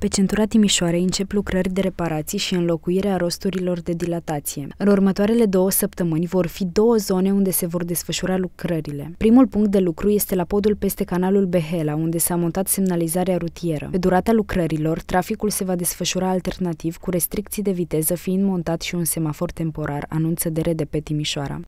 Pe centura Timișoarei încep lucrări de reparații și înlocuirea rosturilor de dilatație. În următoarele două săptămâni vor fi două zone unde se vor desfășura lucrările. Primul punct de lucru este la podul peste canalul Behela, unde s-a montat semnalizarea rutieră. Pe durata lucrărilor, traficul se va desfășura alternativ, cu restricții de viteză fiind montat și un semafor temporar, anunță de RDP Timișoara.